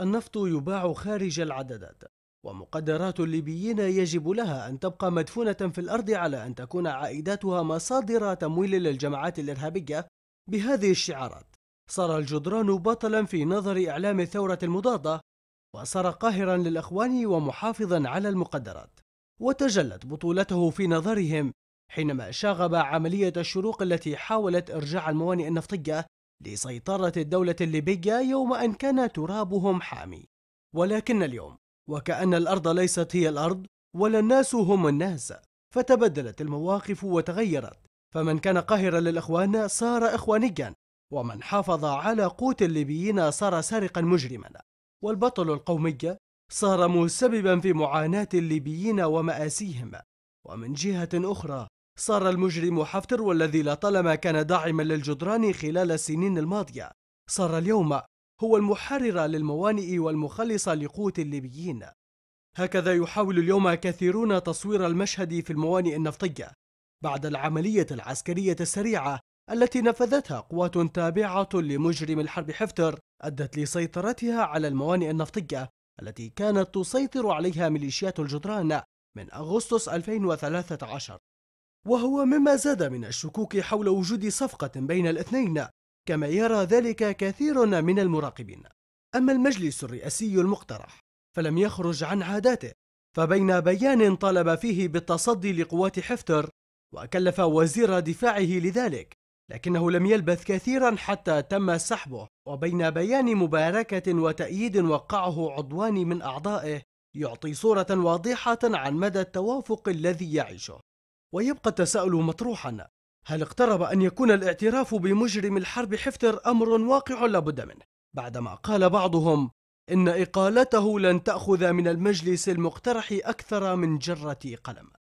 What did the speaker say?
النفط يباع خارج العددات ومقدرات الليبيين يجب لها أن تبقى مدفونة في الأرض على أن تكون عائداتها مصادر تمويل للجماعات الإرهابية بهذه الشعارات صار الجدران بطلا في نظر إعلام الثورة المضادة وصار قاهرا للإخوان ومحافظا على المقدرات وتجلت بطولته في نظرهم حينما شاغب عملية الشروق التي حاولت إرجاع الموانئ النفطية لسيطرة الدولة الليبية يوم أن كان ترابهم حامي ولكن اليوم وكأن الأرض ليست هي الأرض ولا الناس هم الناس فتبدلت المواقف وتغيرت فمن كان قاهرا للإخوان صار إخوانيا ومن حافظ على قوت الليبيين صار سارقا مجرما والبطل القومي صار مسببا في معاناة الليبيين ومآسيهم ومن جهة أخرى صار المجرم حفتر والذي لطالما كان داعما للجدران خلال السنين الماضية صار اليوم هو المحرر للموانئ والمخلص لقوت الليبيين هكذا يحاول اليوم كثيرون تصوير المشهد في الموانئ النفطية بعد العملية العسكرية السريعة التي نفذتها قوات تابعة لمجرم الحرب حفتر أدت لسيطرتها على الموانئ النفطية التي كانت تسيطر عليها ميليشيات الجدران من أغسطس 2013 وهو مما زاد من الشكوك حول وجود صفقة بين الاثنين كما يرى ذلك كثير من المراقبين أما المجلس الرئاسي المقترح فلم يخرج عن عاداته فبين بيان طالب فيه بالتصدي لقوات حفتر وكلف وزير دفاعه لذلك لكنه لم يلبث كثيرا حتى تم سحبه وبين بيان مباركة وتأييد وقعه عضوان من أعضائه يعطي صورة واضحة عن مدى التوافق الذي يعيشه ويبقى التساؤل مطروحا هل اقترب أن يكون الاعتراف بمجرم الحرب حفتر أمر واقع لابد منه بعدما قال بعضهم إن إقالته لن تأخذ من المجلس المقترح أكثر من جرة قلم